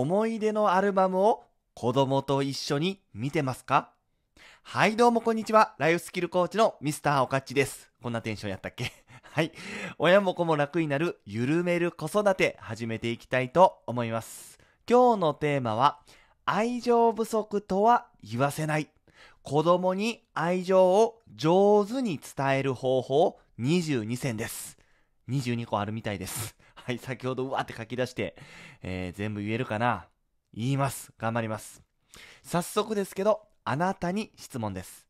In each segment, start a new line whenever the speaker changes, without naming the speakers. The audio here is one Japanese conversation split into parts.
思い出のアルバムを子供と一緒に見てますかはいどうもこんにちは。ライフスキルコーチのミスターおかっちです。こんなテンションやったっけ はい。親も子も楽になる緩める子育て始めていきたいと思います。今日のテーマは愛情不足とは言わせない。子供に愛情を上手に伝える方法22選です。22個あるみたいです。はい、先ほどうわって書き出して、えー、全部言えるかな言います。頑張ります。早速ですけど、あなたに質問です。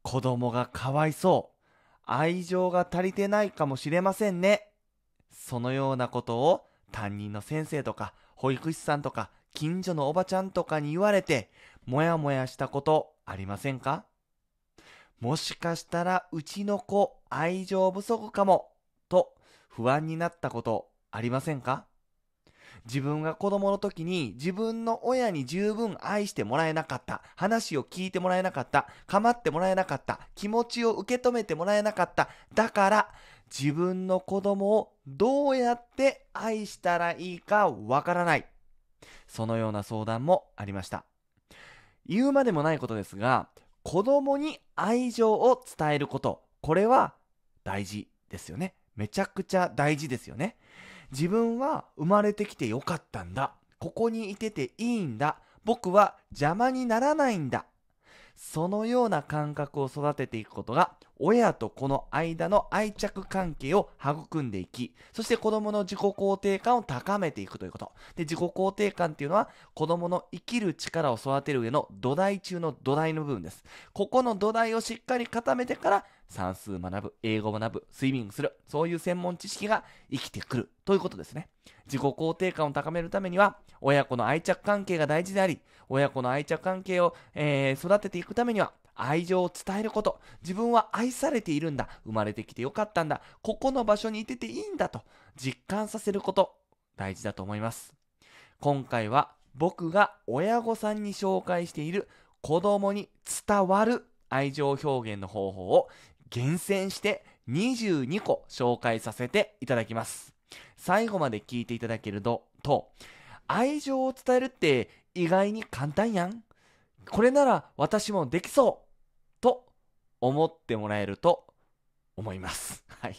子供がかわいそう。愛情が足りてないかもしれませんね。そのようなことを担任の先生とか保育士さんとか近所のおばちゃんとかに言われてもやもやしたことありませんかもしかしたらうちの子愛情不足かも不安になったことありませんか自分が子供の時に自分の親に十分愛してもらえなかった、話を聞いてもらえなかった、構ってもらえなかった、気持ちを受け止めてもらえなかった。だから自分の子供をどうやって愛したらいいかわからない。そのような相談もありました。言うまでもないことですが、子供に愛情を伝えること、これは大事ですよね。めちゃくちゃ大事ですよね。自分は生まれてきてよかったんだ。ここにいてていいんだ。僕は邪魔にならないんだ。そのような感覚を育てていくことが親と子の間の愛着関係を育んでいき、そして子供の自己肯定感を高めていくということ。で、自己肯定感っていうのは子供の生きる力を育てる上の土台中の土台の部分です。ここの土台をしっかり固めてから算数学ぶ、英語学ぶ、スイミングする、そういう専門知識が生きてくるということですね。自己肯定感を高めるためには、親子の愛着関係が大事であり、親子の愛着関係を、えー、育てていくためには、愛情を伝えること、自分は愛されているんだ、生まれてきてよかったんだ、ここの場所にいてていいんだと実感させること、大事だと思います。今回は僕が親御さんに紹介している子供に伝わる愛情表現の方法を厳選して22個紹介させていただきます。最後まで聞いていただけると、愛情を伝えるって意外に簡単やん。これなら私もできそう思ってもらえると思います。はい。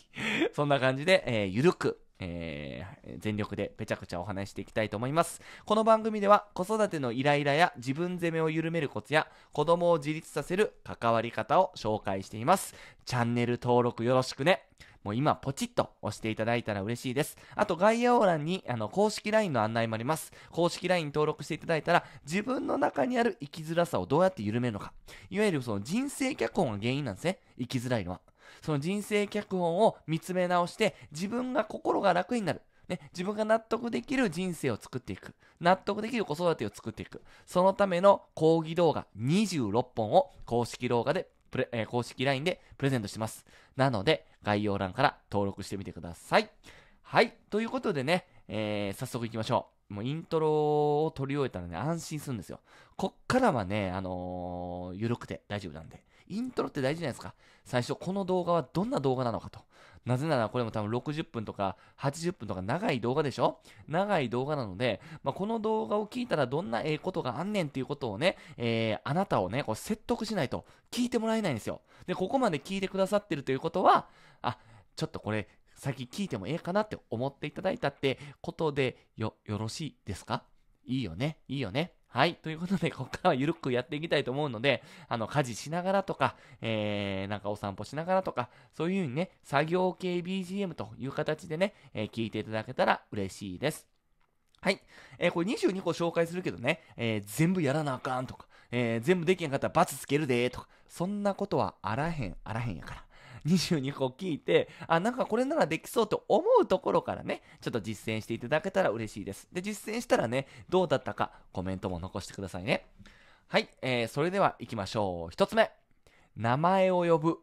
そんな感じで、えー、ゆるく、えー、全力でぺちゃくちゃお話していきたいと思います。この番組では子育てのイライラや自分責めを緩めるコツや子供を自立させる関わり方を紹介しています。チャンネル登録よろしくね。もう今ポチッと押していただいたら嬉しいです。あと概要欄にあの公式 LINE の案内もあります。公式 LINE 登録していただいたら自分の中にある生きづらさをどうやって緩めるのか。いわゆるその人生脚本が原因なんですね。生きづらいのは。その人生脚本を見つめ直して自分が心が楽になる。ね、自分が納得できる人生を作っていく。納得できる子育てを作っていく。そのための講義動画26本を公式動画でプレ、えー、公式 LINE でプレゼントしてます。なので、概要欄から登録してみてください。はい。ということでね、えー、早速行きましょう。もうイントロを取り終えたらね、安心するんですよ。こっからはね、あのー、緩くて大丈夫なんで。イントロって大事じゃないですか。最初、この動画はどんな動画なのかと。なぜならこれも多分60分とか80分とか長い動画でしょ長い動画なので、まあ、この動画を聞いたらどんなええことがあんねんっていうことをね、えー、あなたをね、こう説得しないと聞いてもらえないんですよ。で、ここまで聞いてくださってるということは、あ、ちょっとこれ先聞いてもええかなって思っていただいたってことでよ、よろしいですかいいよねいいよねはい。ということで、ここからはゆるくやっていきたいと思うので、あの、家事しながらとか、えー、なんかお散歩しながらとか、そういう風にね、作業系 BGM という形でね、えー、聞いていただけたら嬉しいです。はい。えー、これ22個紹介するけどね、えー、全部やらなあかんとか、えー、全部できへんかったら罰つけるでとか、そんなことはあらへん、あらへんやから。22個聞いて、あ、なんかこれならできそうと思うところからね、ちょっと実践していただけたら嬉しいです。で、実践したらね、どうだったかコメントも残してくださいね。はい、えー、それでは行きましょう。1つ目。名前を呼ぶ。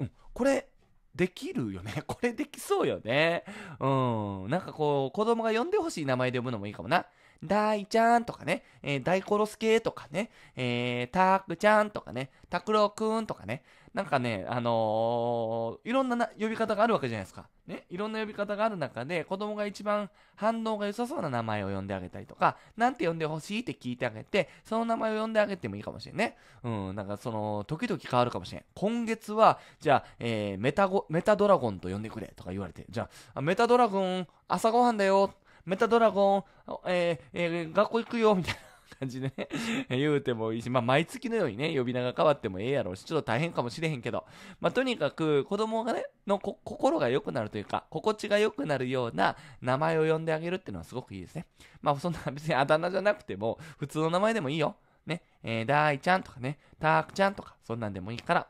うん、これ、できるよね。これできそうよね。うん。なんかこう、子供が呼んでほしい名前で呼ぶのもいいかもな。大ちゃんとかね、えー、大殺すけとかね、えー、たーくちゃんとかね、たくろくんとかね、なんかね、あのー、いろんな呼び方があるわけじゃないですか。ね、いろんな呼び方がある中で、子供が一番反応が良さそうな名前を呼んであげたりとか、なんて呼んでほしいって聞いてあげて、その名前を呼んであげてもいいかもしれんね。うん、なんかその、時々変わるかもしれん。今月は、じゃあ、えー、メタゴ、メタドラゴンと呼んでくれとか言われて、じゃあ、メタドラゴン、朝ごはんだよ、メタドラゴン、えー、えー、学校行くよ、みたい感じでね 言うてもいいし、まあ、毎月のようにね、呼び名が変わってもええやろうし、ちょっと大変かもしれへんけど、まあ、とにかく子供がね、の心が良くなるというか、心地が良くなるような名前を呼んであげるっていうのはすごくいいですね。まあ、そんな 別にあだ名じゃなくても、普通の名前でもいいよ。ね、えー、大ちゃんとかね、たーくちゃんとか、そんなんでもいいから、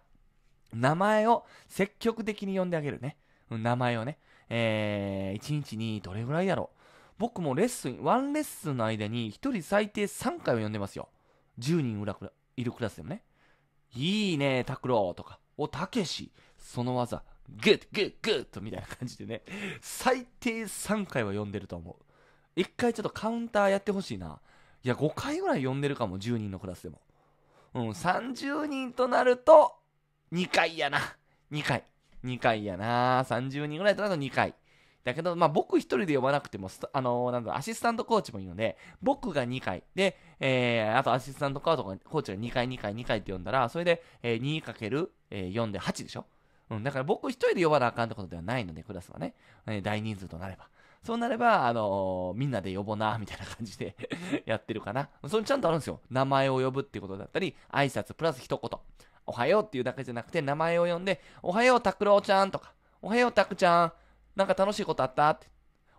名前を積極的に呼んであげるね。名前をね。えー、1日にどれぐらいやろう僕もレッスン、ワンレッスンの間に1人最低3回は呼んでますよ。10人いるクラスでもね。いいね、拓郎とか、お、たけし、その技、グッグッグッとみたいな感じでね、最低3回は呼んでると思う。1回ちょっとカウンターやってほしいな。いや、5回ぐらい呼んでるかも、10人のクラスでも。うん、30人となると、2回やな。2回。2回やな。30人ぐらいとなると2回。だけど、まあ、僕一人で呼ばなくても、あのー、なんだ、アシスタントコーチもいいので、僕が2回、で、えー、あとアシスタントコーチが2回、2回、2回って呼んだら、それで、えー、2×4 で8でしょうん、だから僕一人で呼ばなあかんってことではないので、クラスはね、えー、大人数となれば。そうなれば、あのー、みんなで呼ぼな、みたいな感じで やってるかな。それちゃんとあるんですよ。名前を呼ぶってことだったり、挨拶プラス一言。おはようっていうだけじゃなくて、名前を呼んで、おはよう、拓郎ちゃんとか、おはよう、拓ちゃん、なんか楽しいことあったって。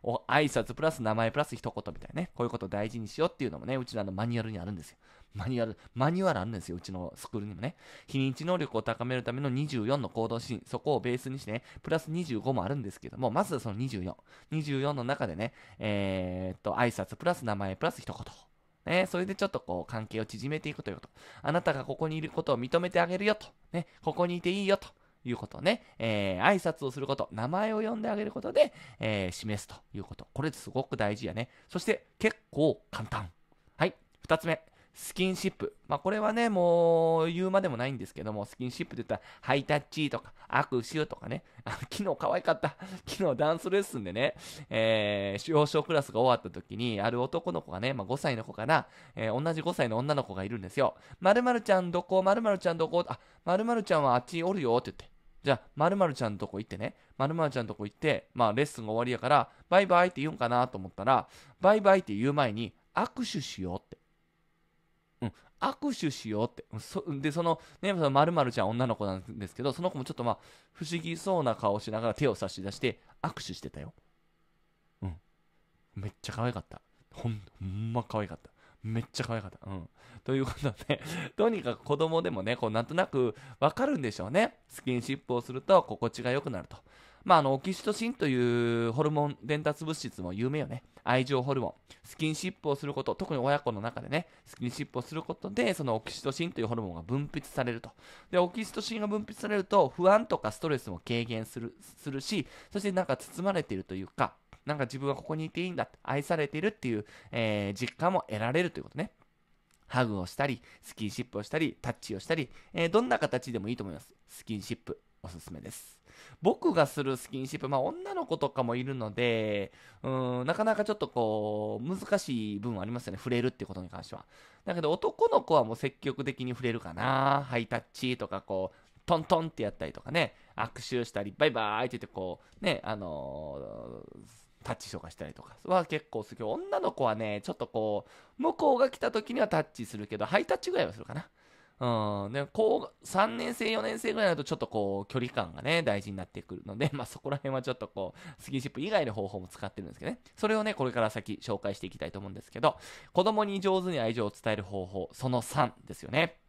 お挨拶プラス名前プラス一言みたいなね。こういうことを大事にしようっていうのもね、うちらのマニュアルにあるんですよ。マニュアル、マニュアルあるんですよ。うちのスクールにもね。非認知能力を高めるための24の行動シーン、そこをベースにしてね、プラス25もあるんですけども、まずはその24。24の中でね、えー、っと、挨拶プラス名前プラス一言。ね、それでちょっとこう関係を縮めていくということ。あなたがここにいることを認めてあげるよと。ね、ここにいていいよと。いうことね、えー、挨拶をすること、名前を呼んであげることで、えー、示すということ。これすごく大事やね。そして結構簡単。はい、二つ目。スキンシップ。まあ、これはね、もう言うまでもないんですけども、スキンシップって言ったら、ハイタッチとか、握手とかね、昨日可愛かった。昨日ダンスレッスンでね、えー、幼少クラスが終わった時に、ある男の子がね、まあ、5歳の子かな、えー、同じ5歳の女の子がいるんですよ。まるちゃんどこまるちゃんどこあ、まるちゃんはあっちおるよって言って。じゃあ、まるちゃんのとこ行ってね、まるちゃんのとこ行って、まあ、レッスンが終わりやから、バイバイって言うんかなと思ったら、バイバイって言う前に、握手しようって。うん、握手しようって。そで、その、ね、その〇〇ちゃん女の子なんですけど、その子もちょっとまあ、不思議そうな顔しながら手を差し出して、握手してたよ。うん。めっちゃ可愛かった。ほん、ほんま可愛かった。めっちゃ可愛かった。うん。ということで、とにかく子供でもね、こうなんとなくわかるんでしょうね。スキンシップをすると心地が良くなると。まあ、あの、オキシトシンというホルモン伝達物質も有名よね。愛情ホルモン。スキンシップをすること、特に親子の中でね、スキンシップをすることで、そのオキシトシンというホルモンが分泌されると。で、オキシトシンが分泌されると、不安とかストレスも軽減するするし、そしてなんか包まれているというか、なんか自分はここにいていいんだ愛されてるっていう、えー、実感も得られるということね。ハグをしたり、スキンシップをしたり、タッチをしたり、えー、どんな形でもいいと思います。スキンシップ、おすすめです。僕がするスキンシップ、まあ女の子とかもいるので、うーん、なかなかちょっとこう、難しい部分はありますよね。触れるってことに関しては。だけど男の子はもう積極的に触れるかな。ハイタッチとかこう、トントンってやったりとかね、握手したり、バイバーイって言ってこう、ね、あのータッチとかしたりとかは結構する女の子はね、ちょっとこう、向こうが来た時にはタッチするけど、ハイタッチぐらいはするかな。うん、で、こう、3年生、4年生ぐらいだとちょっとこう、距離感がね、大事になってくるので、まあそこら辺はちょっとこう、スキンシップ以外の方法も使ってるんですけどね。それをね、これから先紹介していきたいと思うんですけど、子供に上手に愛情を伝える方法、その3ですよね。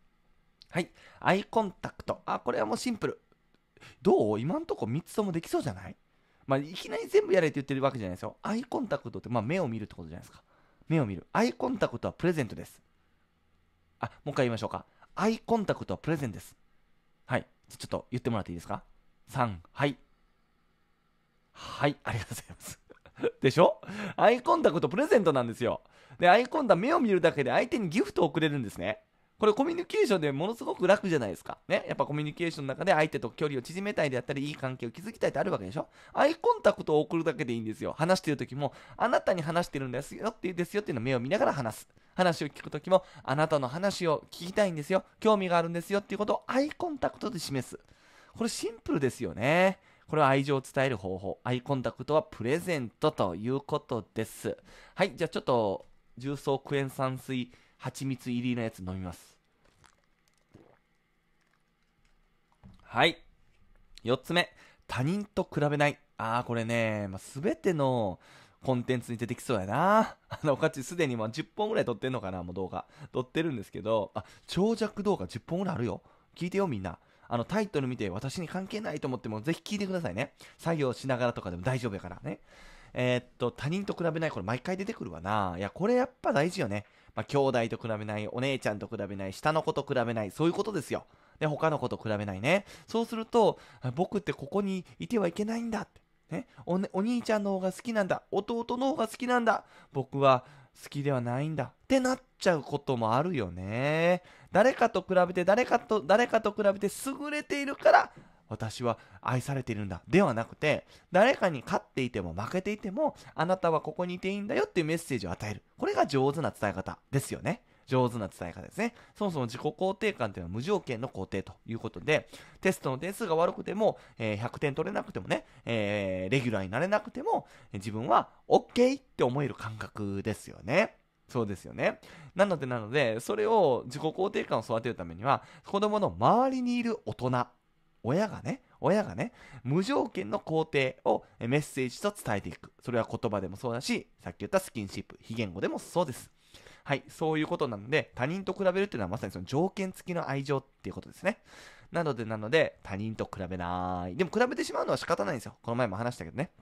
はい。アイコンタクト。あ、これはもうシンプル。どう今んとこ3つともできそうじゃないまあ、いきなり全部やれって言ってるわけじゃないですよアイコンタクトって、まあ、目を見るってことじゃないですか目を見るアイコンタクトはプレゼントですあもう一回言いましょうかアイコンタクトはプレゼントですはいちょっと言ってもらっていいですか3はいはいありがとうございます でしょアイコンタクトプレゼントなんですよでアイコンタ目を見るだけで相手にギフトをくれるんですねこれコミュニケーションでものすごく楽じゃないですか。ね。やっぱコミュニケーションの中で相手と距離を縮めたいであったり、いい関係を築きたいってあるわけでしょアイコンタクトを送るだけでいいんですよ。話してる時も、あなたに話してるんですよっていうですよっていうのを目を見ながら話す。話を聞く時も、あなたの話を聞きたいんですよ。興味があるんですよっていうことをアイコンタクトで示す。これシンプルですよね。これは愛情を伝える方法。アイコンタクトはプレゼントということです。はい。じゃあちょっと、重曹クエン酸水蜂蜜入りのやつ飲みます。はい。4つ目。他人と比べない。ああ、これね、まあ、全てのコンテンツに出てきそうやな。あの、かちすでにもう10本ぐらい撮ってんのかな、もう動画。撮ってるんですけど、あ、長尺動画10本ぐらいあるよ。聞いてよ、みんな。あの、タイトル見て私に関係ないと思っても、ぜひ聞いてくださいね。作業しながらとかでも大丈夫やからね。えー、っと、他人と比べない、これ毎回出てくるわな。いや、これやっぱ大事よね。まあ、兄弟と比べない、お姉ちゃんと比べない、下の子と比べない、そういうことですよ。で、他の子と比べないね。そうすると、僕ってここにいてはいけないんだって。ね、おねお兄ちゃんの方が好きなんだ。弟の方が好きなんだ。僕は好きではないんだ。ってなっちゃうこともあるよね。誰かと比べて、誰かと、誰かと比べて優れているから、私は愛されているんだではなくて誰かに勝っていても負けていてもあなたはここにいていいんだよっていうメッセージを与えるこれが上手な伝え方ですよね上手な伝え方ですね。そもそも自己肯定感というのは無条件の肯定ということで、テストの点数が悪くても、えー、100点取れなくてもね、えー、レギュラーになれなくても、自分は OK って思える感覚ですよね。そうですよね。なので、なので、それを自己肯定感を育てるためには、子供の周りにいる大人親がね、親がね、無条件の肯定をメッセージと伝えていく。それは言葉でもそうだし、さっき言ったスキンシップ、非言語でもそうです。はい、そういうことなので、他人と比べるっていうのはまさにその条件付きの愛情っていうことですね。なので、なので、他人と比べない。でも比べてしまうのは仕方ないんですよ。この前も話したけどね。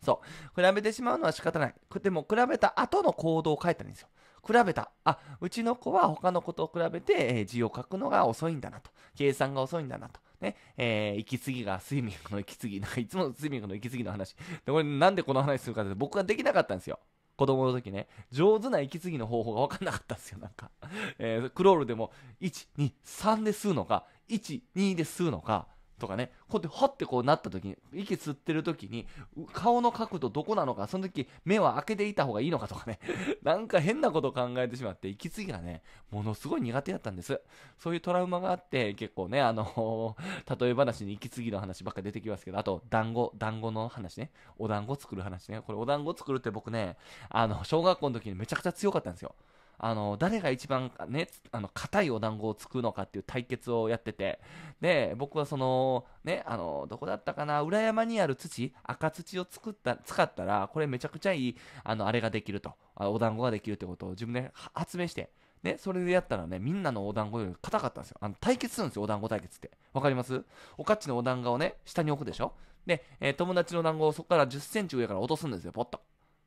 そう。比べてしまうのは仕方ない。でも、比べた後の行動を書いたらいいんですよ。比べた。あ、うちの子は他の子と比べて、えー、字を書くのが遅いんだなと。計算が遅いんだなと。ね、えー、息継ぎがスイミングの息継ぎ、なんかいつもスイミングの息継ぎの話。で、これなんでこの話するかって僕ができなかったんですよ。子供の時ね、上手な息継ぎの方法が分かんなかったんですよ、なんか。えー、クロールでも、1、2、3で吸うのか、1、2で吸うのか、とかね、こうやって、ほってこうなった時に、息吸ってる時に、顔の角度どこなのか、その時、目は開けていた方がいいのかとかね、なんか変なことを考えてしまって、息継ぎがね、ものすごい苦手だったんです。そういうトラウマがあって、結構ね、あのー、例え話に息継ぎの話ばっか出てきますけど、あと、団子、団子の話ね、お団子作る話ね、これお団子作るって僕ね、あの、小学校の時にめちゃくちゃ強かったんですよ。あの、誰が一番ね、あの、硬いお団子を作るのかっていう対決をやってて、で、僕はその、ね、あの、どこだったかな、裏山にある土、赤土を作った、使ったら、これめちゃくちゃいい、あの、あれができると、お団子ができるってことを自分で発明して、ね、それでやったらね、みんなのお団子より硬かったんですよ。あの、対決するんですよ、お団子対決って。わかりますおかっちのお団子をね、下に置くでしょで、えー、友達の団子をそこから10センチ上から落とすんですよ、ポッと。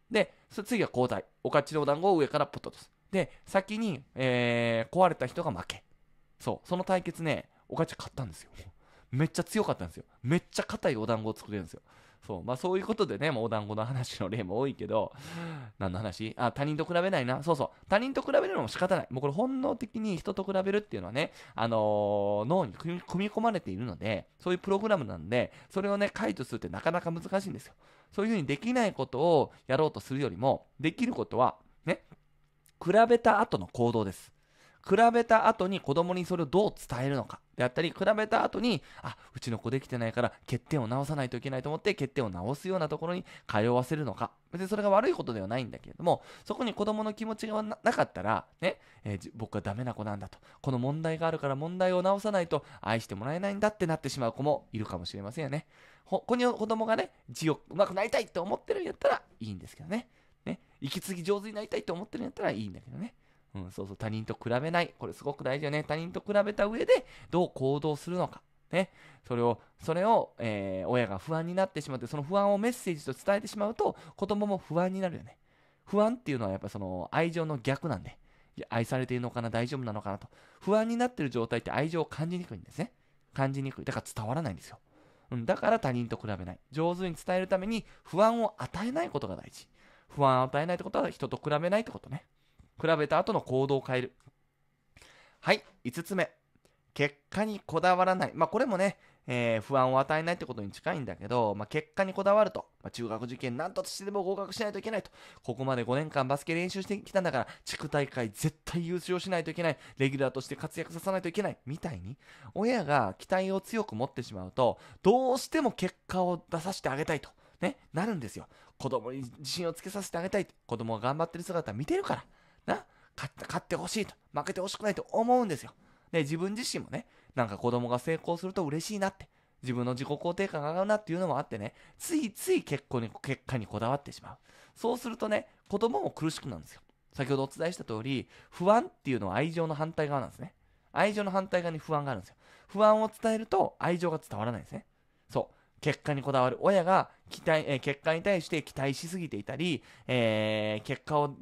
で、次は交代。おかっちのお団子を上からポッと落とす。で、先に、えー、壊れた人が負け。そう、その対決ね、おかちゃん買ったんですよ。めっちゃ強かったんですよ。めっちゃ硬いお団子を作れるんですよ。そう。まあそういうことでね、もうお団子の話の例も多いけど、何の話あ、他人と比べないな。そうそう。他人と比べるのも仕方ない。もうこれ本能的に人と比べるっていうのはね、あのー、脳に組み込まれているので、そういうプログラムなんで、それをね、解除するってなかなか難しいんですよ。そういうふうにできないことをやろうとするよりも、できることは、ね、比べた後の行動です。比べた後に子供にそれをどう伝えるのかであったり比べた後にあうちの子できてないから欠点を直さないといけないと思って欠点を直すようなところに通わせるのか別にそれが悪いことではないんだけれどもそこに子供の気持ちがなかったらね、えー、僕はダメな子なんだとこの問題があるから問題を直さないと愛してもらえないんだってなってしまう子もいるかもしれませんよねここに子供がね字をうまくなりたいって思ってるんやったらいいんですけどね息継ぎ上手になりたいと思ってるんやったらいいんだけどね。うん、そうそう、他人と比べない。これすごく大事よね。他人と比べた上で、どう行動するのか。ね、それを、それを、えー、親が不安になってしまって、その不安をメッセージと伝えてしまうと、子供も不安になるよね。不安っていうのはやっぱその愛情の逆なんで、愛されているのかな、大丈夫なのかなと。不安になってる状態って愛情を感じにくいんですね。感じにくい。だから伝わらないんですよ。うん、だから他人と比べない。上手に伝えるために不安を与えないことが大事。不安を与えないってことは人と比べないってことね。比べた後の行動を変える。はい、5つ目。結果にこだわらない。まあこれもね、えー、不安を与えないってことに近いんだけど、まあ、結果にこだわると、まあ、中学受験なんとしてでも合格しないといけないと、ここまで5年間バスケ練習してきたんだから、地区大会絶対優勝しないといけない、レギュラーとして活躍させないといけない、みたいに、親が期待を強く持ってしまうと、どうしても結果を出させてあげたいと、ね、なるんですよ。子供に自信をつけさせてあげたい。子供が頑張ってる姿見てるから。な。勝ってほしいと。負けてほしくないと思うんですよ。で、自分自身もね、なんか子供が成功すると嬉しいなって。自分の自己肯定感が上がるなっていうのもあってね、ついつい結婚に、結果にこだわってしまう。そうするとね、子供も苦しくなるんですよ。先ほどお伝えした通り、不安っていうのは愛情の反対側なんですね。愛情の反対側に不安があるんですよ。不安を伝えると愛情が伝わらないんですね。結果にこだわる。親が期待、えー、結果に対して期待しすぎていたり、えー、結果を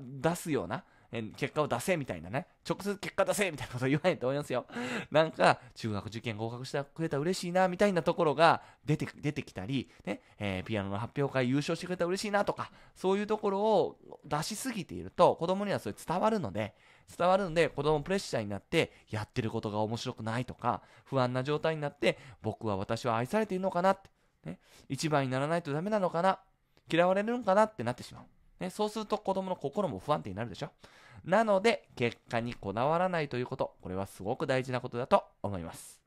出すような、えー、結果を出せみたいなね、直接結果出せみたいなこと言わないと思いますよ。なんか、中学受験合格してくれたら嬉しいな、みたいなところが出て、出てきたり、ね、えー、ピアノの発表会優勝してくれたら嬉しいなとか、そういうところを出しすぎていると、子供にはそれ伝わるので、伝わるんで、子供プレッシャーになって、やってることが面白くないとか、不安な状態になって、僕は私は愛されているのかなって、ね、一番にならないとダメなのかな、嫌われるのかなってなってしまう。ね、そうすると子供の心も不安定になるでしょ。なので、結果にこだわらないということ、これはすごく大事なことだと思います。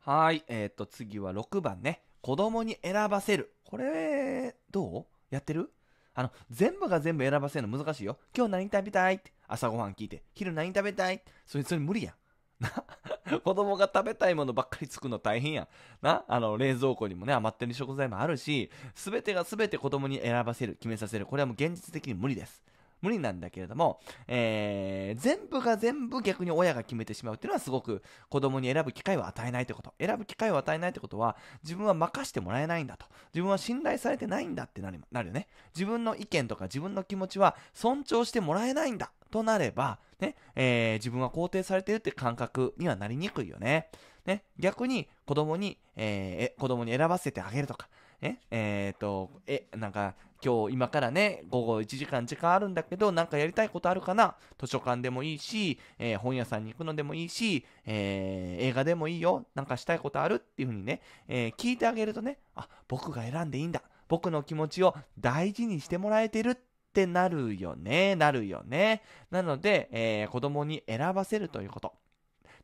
はい、えっ、と、次は6番ね。子供に選ばせる。これ、どうやってるあの、全部が全部選ばせるの難しいよ。今日何食べたいって朝ごはん聞いて、昼何食べたいそれ、それ無理やん。な 子供が食べたいものばっかり作るの大変やん。な、あの、冷蔵庫にもね、余ってる食材もあるし、すべてがすべて子供に選ばせる、決めさせる。これはもう現実的に無理です。無理なんだけれども、えー、全部が全部逆に親が決めてしまうっていうのはすごく子供に選ぶ機会を与えないってこと。選ぶ機会を与えないってことは、自分は任せてもらえないんだと。自分は信頼されてないんだってなるよね。自分の意見とか自分の気持ちは尊重してもらえないんだとなれば、ね、えー、自分は肯定されてるって感覚にはなりにくいよね。ね、逆に子供に、えー、子供に選ばせてあげるとか、ね、えっ、と、え、なんか、今日今からね午後1時間時間あるんだけどなんかやりたいことあるかな図書館でもいいし、えー、本屋さんに行くのでもいいし、えー、映画でもいいよなんかしたいことあるっていうふうにね、えー、聞いてあげるとねあ僕が選んでいいんだ僕の気持ちを大事にしてもらえてるってなるよねなるよねなので、えー、子供に選ばせるということ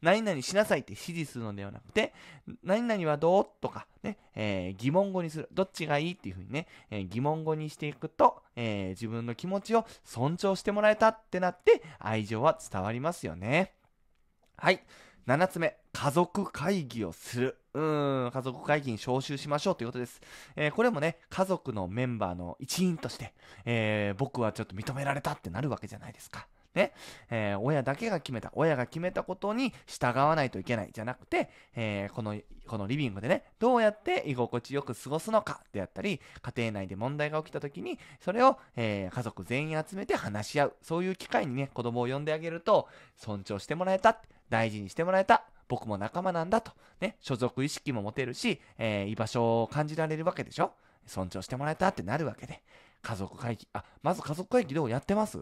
何々しなさいって指示するのではなくて、何々はどうとか、ね、えー、疑問語にする。どっちがいいっていうふうにね、えー、疑問語にしていくと、えー、自分の気持ちを尊重してもらえたってなって、愛情は伝わりますよね。はい。7つ目、家族会議をする。うん、家族会議に招集しましょうということです。えー、これもね、家族のメンバーの一員として、えー、僕はちょっと認められたってなるわけじゃないですか。ね、えー、親だけが決めた、親が決めたことに従わないといけないじゃなくて、えー、この、このリビングでね、どうやって居心地よく過ごすのかであったり、家庭内で問題が起きた時に、それを、えー、家族全員集めて話し合う、そういう機会にね、子供を呼んであげると、尊重してもらえた、大事にしてもらえた、僕も仲間なんだと、ね、所属意識も持てるし、えー、居場所を感じられるわけでしょ尊重してもらえたってなるわけで。家族会議、あ、まず家族会議どうやってます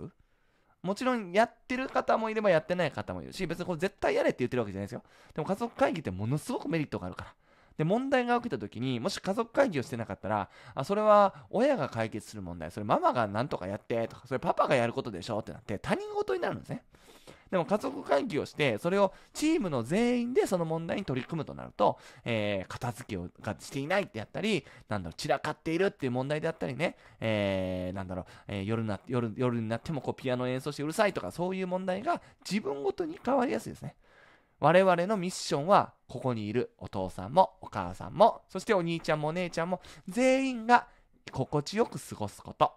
もちろんやってる方もいればやってない方もいるし、別にこれ絶対やれって言ってるわけじゃないですよ。でも家族会議ってものすごくメリットがあるから。で、問題が起きた時に、もし家族会議をしてなかったら、あ、それは親が解決する問題、それママが何とかやって、とか、それパパがやることでしょってなって、他人事になるんですね。でも家族会議をして、それをチームの全員でその問題に取り組むとなると、えー、片付けをがしていないってやったり、なんだろう、散らかっているっていう問題であったりね、えー、なんだろう、えー、夜な、夜、夜になってもこうピアノ演奏してうるさいとか、そういう問題が自分ごとに変わりやすいですね。我々のミッションは、ここにいるお父さんもお母さんも、そしてお兄ちゃんもお姉ちゃんも、全員が心地よく過ごすこと。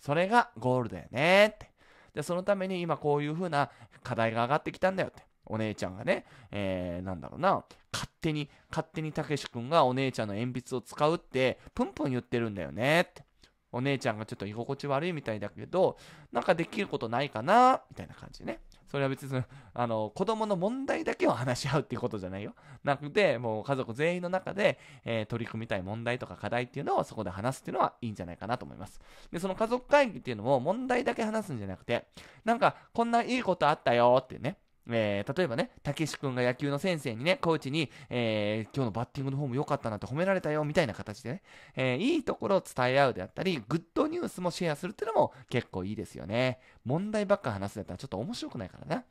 それがゴールだよねって。で、そのために今こういうふうな課題が上がってきたんだよって。お姉ちゃんがね、えー、なんだろうな、勝手に、勝手にたけし君がお姉ちゃんの鉛筆を使うって、プンプン言ってるんだよねって。お姉ちゃんがちょっと居心地悪いみたいだけど、なんかできることないかなみたいな感じね。それは別にそのあの子供の問題だけを話し合うっていうことじゃないよ。なくて、もう家族全員の中で、えー、取り組みたい問題とか課題っていうのをそこで話すっていうのはいいんじゃないかなと思います。で、その家族会議っていうのも問題だけ話すんじゃなくて、なんかこんないいことあったよってね、えー、例えばね、たけし君が野球の先生にね、コーチに、えー、今日のバッティングの方も良かったなって褒められたよ、みたいな形でね、えー、いいところを伝え合うであったり、グッドニュースもシェアするっていうのも結構いいですよね。問題ばっか話すだったらちょっと面白くないからな。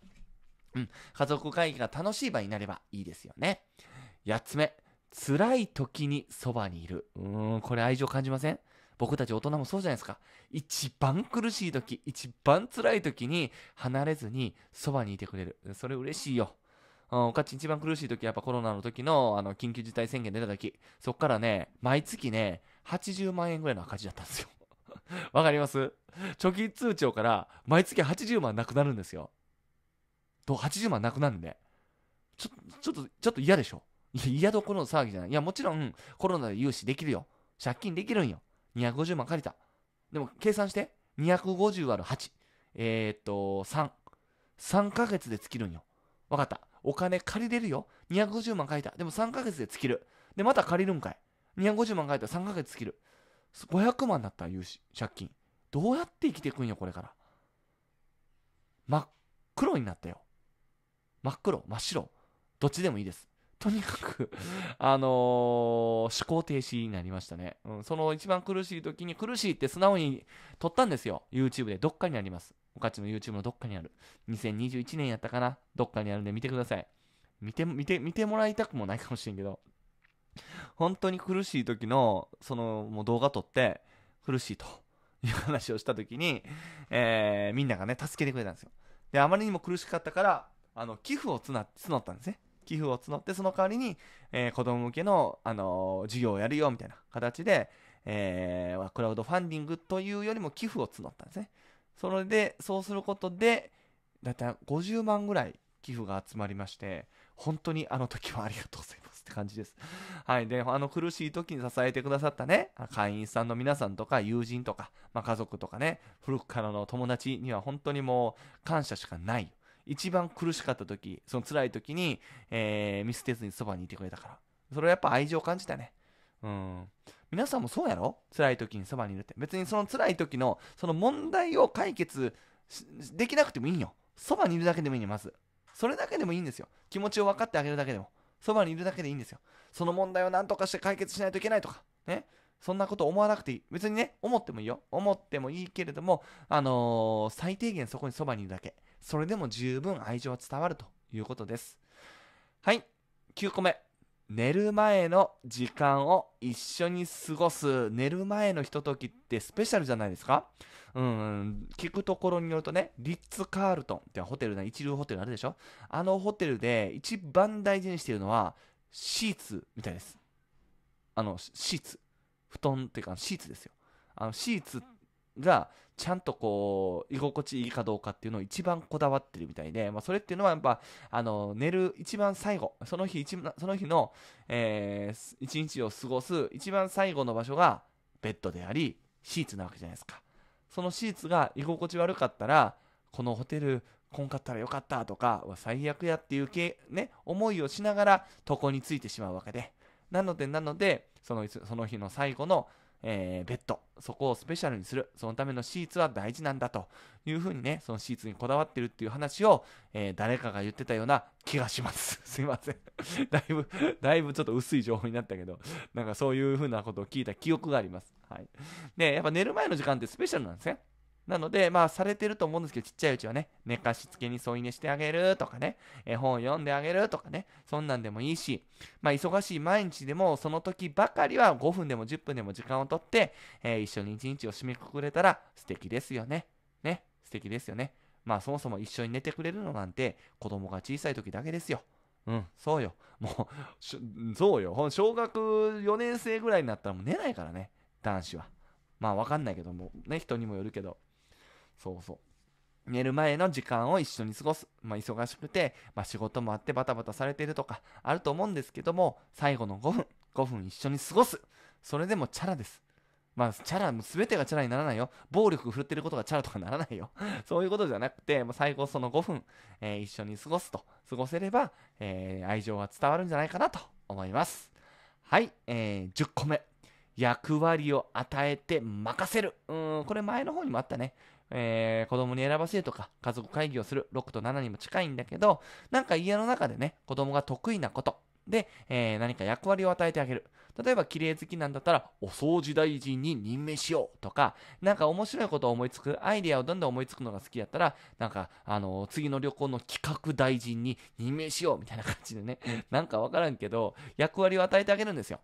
うん、家族会議が楽しい場になればいいですよね。8つ目、辛い時にそばにいる。うーん、これ愛情感じません僕たち大人もそうじゃないですか。一番苦しい時、一番辛い時に離れずにそばにいてくれる。それ嬉しいよ。うん、おかち一番苦しい時はやっぱコロナの時のあの緊急事態宣言出た時、そっからね、毎月ね、80万円ぐらいの赤字だったんですよ。わかります貯金通帳から毎月80万なくなるんですよ。と、80万なくなるんで。ちょ、ちょっと、ちょっと嫌でしょ。いや、嫌どころの騒ぎじゃない。いや、もちろん、コロナで融資できるよ。借金できるんよ。250万借りた。でも計算して、250割る8。えー、っと、3。3ヶ月で尽きるんよ。わかった。お金借りれるよ。250万借りた。でも3ヶ月で尽きる。で、また借りるんかい。250万借りたら3ヶ月尽きる。500万だった融資、借金。どうやって生きていくんよ、これから。真っ黒になったよ。真っ黒、真っ白。どっちでもいいです。とにかくあのー、思考停止になりましたね、うん、その一番苦しい時に苦しいって素直に撮ったんですよ YouTube でどっかにありますおかちの YouTube のどっかにある2021年やったかなどっかにあるんで見てください見て見て見てもらいたくもないかもしれんけど本当に苦しい時のそのもう動画撮って苦しいという話をした時に、えー、みんながね助けてくれたんですよであまりにも苦しかったからあの寄付を募って募ったんですね寄付を募ってその代わりに、えー、子供向けの、あのー、授業をやるよみたいな形で、えー、クラウドファンディングというよりも寄付を募ったんですね。それで、そうすることで、だいたい50万ぐらい寄付が集まりまして、本当にあの時はありがとうございますって感じです。はい。で、あの苦しい時に支えてくださったね、会員さんの皆さんとか友人とか、まあ、家族とかね、古くからの友達には本当にもう感謝しかない一番苦しかった時その辛い時に、えー、見捨てずにそばにいてくれたからそれはやっぱ愛情感じたねうん皆さんもそうやろ辛い時にそばにいるって別にその辛い時のその問題を解決できなくてもいいんよそばにいるだけでもいいねまずそれだけでもいいんですよ気持ちを分かってあげるだけでもそばにいるだけでいいんですよその問題を何とかして解決しないといけないとかねそんなこと思わなくていい。別にね、思ってもいいよ。思ってもいいけれども、あのー、最低限そこにそばにいるだけ。それでも十分愛情は伝わるということです。はい、9個目。寝る前の時間を一緒に過ごす寝る前のひとときってスペシャルじゃないですかうん聞くところによるとねリッツ・カールトンってホテルな一流ホテルあるでしょあのホテルで一番大事にしているのはシーツみたいですあのシーツ布団っていうかシーツですよあのシーツってがちゃんとこう居心地いいかどうかっていうのを一番こだわってるみたいで、まあ、それっていうのはやっぱあの寝る一番最後その日一その日の、えー、一日を過ごす一番最後の場所がベッドでありシーツなわけじゃないですかそのシーツが居心地悪かったらこのホテルこんかったらよかったとか最悪やっていうけ、ね、思いをしながら床についてしまうわけでなのでなのでそのその日の最後のえー、ベッド、そこをスペシャルにする、そのためのシーツは大事なんだというふうにね、そのシーツにこだわってるっていう話を、えー、誰かが言ってたような気がします。すいません。だいぶ、だいぶちょっと薄い情報になったけど、なんかそういうふうなことを聞いた記憶があります。はい。で、やっぱ寝る前の時間ってスペシャルなんですね。なので、まあ、されてると思うんですけど、ちっちゃいうちはね、寝かしつけに添い寝してあげるとかね、絵本読んであげるとかね、そんなんでもいいし、まあ、忙しい毎日でも、その時ばかりは5分でも10分でも時間をとって、えー、一緒に一日を締めくくれたら素敵ですよね。ね、素敵ですよね。まあ、そもそも一緒に寝てくれるのなんて、子供が小さい時だけですよ。うん、そうよ。もう、そうよ。小学4年生ぐらいになったらもう寝ないからね、男子は。まあ、わかんないけども、ね、人にもよるけど。そうそう。寝る前の時間を一緒に過ごす。まあ、忙しくて、まあ、仕事もあってバタバタされているとか、あると思うんですけども、最後の5分、5分一緒に過ごす。それでもチャラです。まあ、チャラ、も全てがチャラにならないよ。暴力振るってることがチャラとかならないよ。そういうことじゃなくて、もう最後その5分、えー、一緒に過ごすと、過ごせれば、えー、愛情は伝わるんじゃないかなと思います。はい、えー、10個目。役割を与えて任せる。うん、これ前の方にもあったね。えー、子供に選ばせるとか、家族会議をする、6と7にも近いんだけど、なんか家の中でね、子供が得意なこと、で、えー、何か役割を与えてあげる。例えば、綺麗好きなんだったら、お掃除大臣に任命しようとか、なんか面白いことを思いつく、アイデアをどんどん思いつくのが好きだったら、なんか、あのー、次の旅行の企画大臣に任命しようみたいな感じでね、なんかわからんけど、役割を与えてあげるんですよ。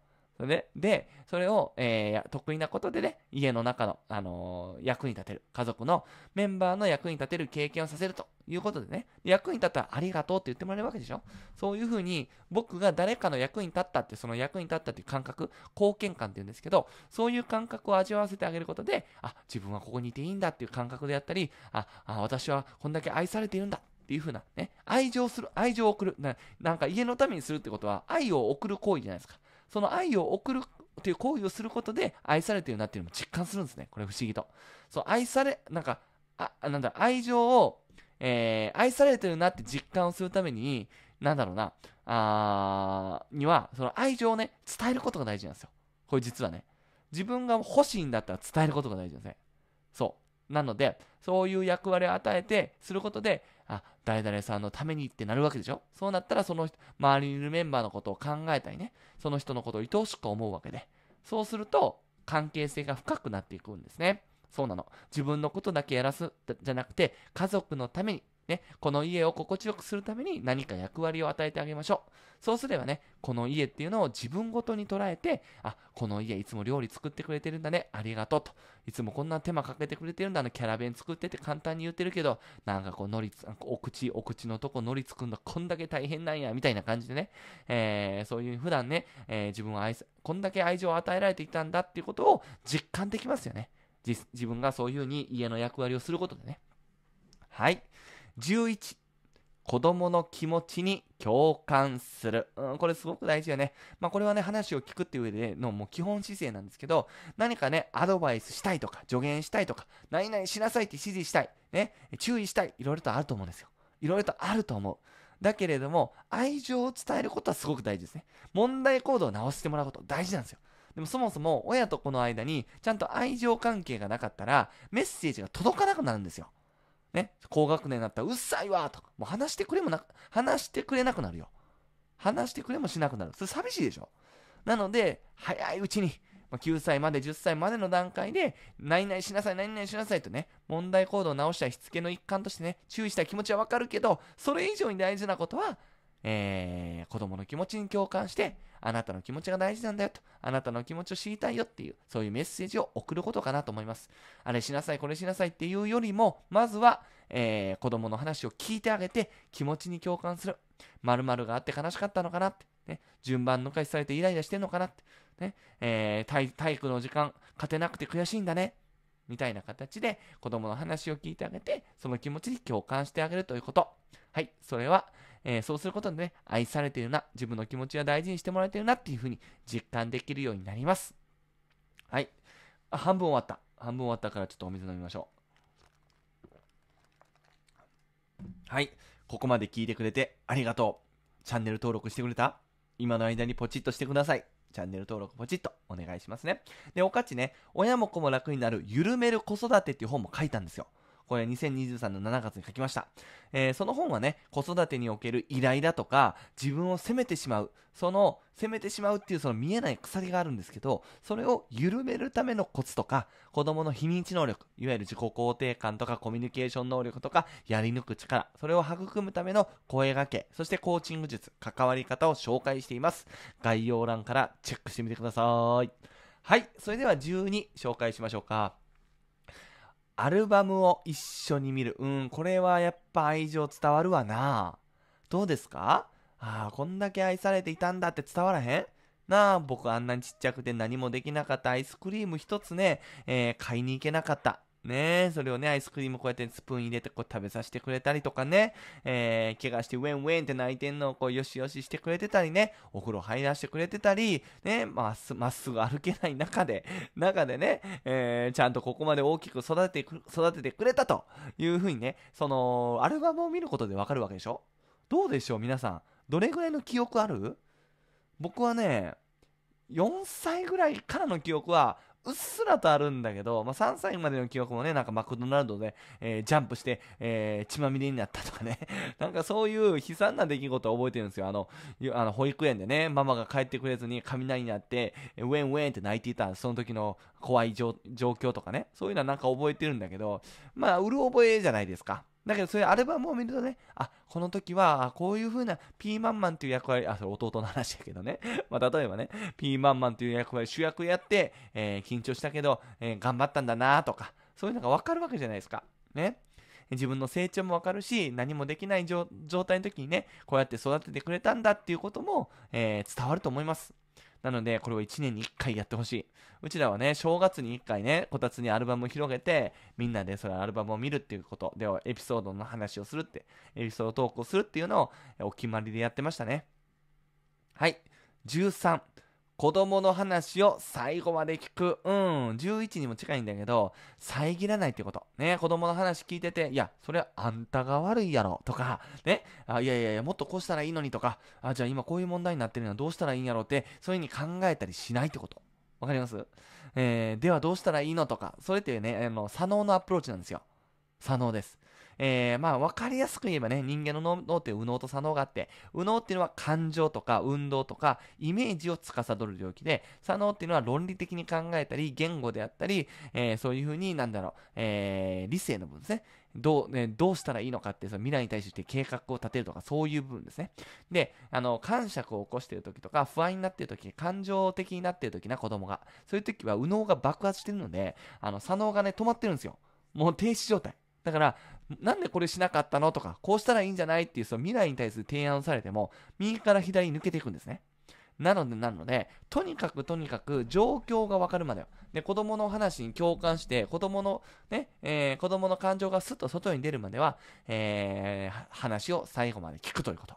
ね、で、それを、えー、得意なことでね、家の中の、あのー、役に立てる、家族のメンバーの役に立てる経験をさせるということでね、役に立ったらありがとうって言ってもらえるわけでしょそういうふうに、僕が誰かの役に立ったって、その役に立ったっていう感覚、貢献感って言うんですけど、そういう感覚を味わわせてあげることで、あ、自分はここにいていいんだっていう感覚であったり、あ、あ私はこんだけ愛されているんだっていう風なね、愛情する、愛情を送るな、なんか家のためにするってことは愛を送る行為じゃないですか。その愛を送るっていう行為をすることで愛されてるなっていうのも実感するんですね。これ不思議と。そう、愛され、なんか、あ、なんだ、愛情を、えー、愛されてるなって実感をするために、なんだろうな、あには、その愛情をね、伝えることが大事なんですよ。これ実はね。自分が欲しいんだったら伝えることが大事なんですね。そう。なので、そういう役割を与えて、することで、あ、誰々さんのためにってなるわけでしょそうなったら、その人、周りにいるメンバーのことを考えたりね、その人のことを愛おしく思うわけで、そうすると、関係性が深くなっていくんですね。そうなの。自分のことだけやらすじゃなくて、家族のために、ね、この家を心地よくするために何か役割を与えてあげましょう。そうすればね、この家っていうのを自分ごとに捉えて、あ、この家いつも料理作ってくれてるんだね、ありがとうと。いつもこんな手間かけてくれてるんだね、キャラ弁作ってて簡単に言ってるけど、なんかこう、のりつ、んお口、お口のとこのりつくんだ、こんだけ大変なんや、みたいな感じでね、えー、そういう普段ね、えー、自分は愛す、こんだけ愛情を与えられていたんだっていうことを実感できますよね。自分がそういうふうに家の役割をすることでね。はい。11、子供の気持ちに共感する。うん、これすごく大事よね。まあ、これはね、話を聞くっていう上でのもう基本姿勢なんですけど、何かね、アドバイスしたいとか、助言したいとか、何々しなさいって指示したい。ね、注意したい。いろいろとあると思うんですよ。いろいろとあると思う。だけれども、愛情を伝えることはすごく大事ですね。問題行動を直してもらうこと、大事なんですよ。でもそもそも親と子の間にちゃんと愛情関係がなかったらメッセージが届かなくなるんですよ。ね、高学年になったら、うっさいわとか、もう話してくれもな、話してくれなくなるよ。話してくれもしなくなる。それ寂しいでしょ。なので、早いうちに、ま9歳まで、10歳までの段階で、何々しなさい、何々しなさいとね、問題行動を直したしつけの一環としてね、注意したい気持ちはわかるけど、それ以上に大事なことは、えー、子供の気持ちに共感して、あなたの気持ちが大事なんだよと、あなたの気持ちを知りたいよっていう、そういうメッセージを送ることかなと思います。あれしなさい、これしなさいっていうよりも、まずは、えー、子供の話を聞いてあげて、気持ちに共感する。〇〇があって悲しかったのかなって、ね、順番抜かしされてイライラしてんのかなって、ね、えー、体体育の時間、勝てなくて悔しいんだね。みたいな形で子供の話を聞いてあげて、その気持ちに共感してあげるということ。はい、それは、えー、そうすることでね、愛されているな、自分の気持ちは大事にしてもらえているなっていうふうに実感できるようになります。はい。あ、半分終わった。半分終わったからちょっとお水飲みましょう。はい。ここまで聞いてくれてありがとう。チャンネル登録してくれた今の間にポチッとしてください。チャンネル登録ポチッとお願いしますね。で、おかちね、親も子も楽になる緩める子育てっていう本も書いたんですよ。これ2023の7月に書きました。えー、その本はね、子育てにおける依頼だとか、自分を責めてしまう、その責めてしまうっていうその見えない鎖があるんですけど、それを緩めるためのコツとか、子供の非認知能力、いわゆる自己肯定感とかコミュニケーション能力とか、やり抜く力、それを育むための声掛け、そしてコーチング術、関わり方を紹介しています。概要欄からチェックしてみてください。はい、それでは12紹介しましょうか。アルバムを一緒に見る。うん、これはやっぱ愛情伝わるわな。どうですかああ、こんだけ愛されていたんだって伝わらへんなあ、僕あんなにちっちゃくて何もできなかったアイスクリーム一つね、えー、買いに行けなかった。ねそれをね、アイスクリームこうやってスプーン入れてこう食べさせてくれたりとかね、えー、怪我してウェンウェンって泣いてんのをこうよしよししてくれてたりね、お風呂入らしてくれてたり、ね、まっまっすぐ歩けない中で、中でね、えー、ちゃんとここまで大きく育ててく、育ててくれたというふうにね、その、アルバムを見ることでわかるわけでしょどうでしょう皆さん。どれぐらいの記憶ある僕はね、4歳ぐらいからの記憶はうっすらとあるんだけど、まあ、3歳までの記憶もね、なんかマクドナルドで、えー、ジャンプして、えー、血まみれになったとかね、なんかそういう悲惨な出来事を覚えてるんですよ。あの、あの保育園でね、ママが帰ってくれずに雷になって、ウェンウェンって泣いていた、その時の怖い状況とかね、そういうのはなんか覚えてるんだけど、まあ、うる覚えじゃないですか。だけどそういうアルバムを見るとね、あ、この時は、こういう風なピーマンマンという役割、あ、それ弟の話やけどね。まあ、例えばね、ピーマンマンという役割、主役やって、えー、緊張したけど、えー、頑張ったんだなとか、そういうのがわかるわけじゃないですか。ね。自分の成長もわかるし、何もできない状態の時にね、こうやって育ててくれたんだっていうことも、えー、伝わると思います。なので、これを1年に1回やってほしい。うちらはね、正月に1回ね、こたつにアルバムを広げて、みんなでそれアルバムを見るっていうこと、で、はエピソードの話をするって、エピソード投稿するっていうのをお決まりでやってましたね。はい。13。子供の話を最後まで聞く。うん、11にも近いんだけど、遮らないってこと。ね、子供の話聞いてて、いや、それはあんたが悪いやろ、とか、ね、あいやいやいや、もっとこうしたらいいのにとか、あ、じゃあ今こういう問題になってるのはどうしたらいいんやろって、そういう風に考えたりしないってこと。わかりますえー、ではどうしたらいいのとか、それってね、あの、左脳のアプローチなんですよ。左脳です。えー、まあ、わかりやすく言えばね、人間の脳って右脳と左脳があって、右脳っていうのは感情とか運動とかイメージを司る領域で、左脳っていうのは論理的に考えたり、言語であったり、えー、そういうふうに、なんだろう、えー、理性の部分ですね。どう、ね、どうしたらいいのかって、その未来に対して計画を立てるとか、そういう部分ですね。で、あの、感触を起こしている時とか、不安になっている時、感情的になっている時な、子供が。そういう時は、右脳が爆発してるので、あの、左脳がね、止まってるんですよ。もう停止状態。だから、なんでこれしなかったのとか、こうしたらいいんじゃないっていうその未来に対する提案をされても、右から左に抜けていくんですね。なので、なので、とにかくとにかく状況がわかるまでよ。で、子供の話に共感して、子供の、ね、えー、子供の感情がスッと外に出るまでは、えー、話を最後まで聞くということ。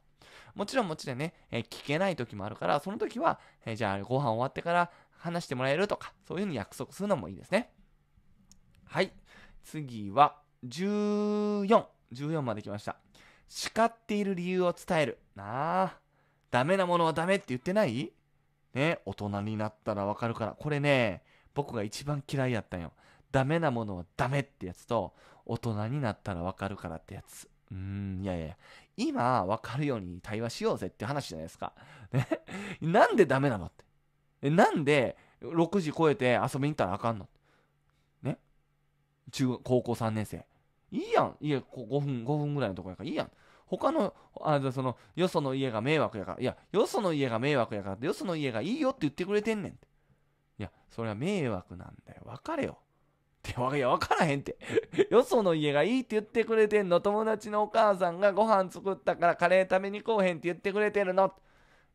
もちろんもちろんね、えー、聞けない時もあるから、その時は、えー、じゃあご飯終わってから話してもらえるとか、そういうふうに約束するのもいいですね。はい。次は、14。14まで来ました。叱っている理由を伝える。なあ。ダメなものはダメって言ってないね、大人になったらわかるから。これね、僕が一番嫌いやったんよ。ダメなものはダメってやつと、大人になったらわかるからってやつ。うーん、いやいや、今わかるように対話しようぜって話じゃないですか。ね。なんでダメなのって。えなんで6時超えて遊びに行ったらあかんのね。中、高校3年生。いいやん。家5分、5分ぐらいのとこやからいいやん。他の、あその、よその家が迷惑やから、いや、よその家が迷惑やからよその家がいいよって言ってくれてんねん。いや、それは迷惑なんだよ。別れよ。ってわいや、わからへんって。よその家がいいって言ってくれてんの。友達のお母さんがご飯作ったからカレー食べに行こうへんって言ってくれてるの。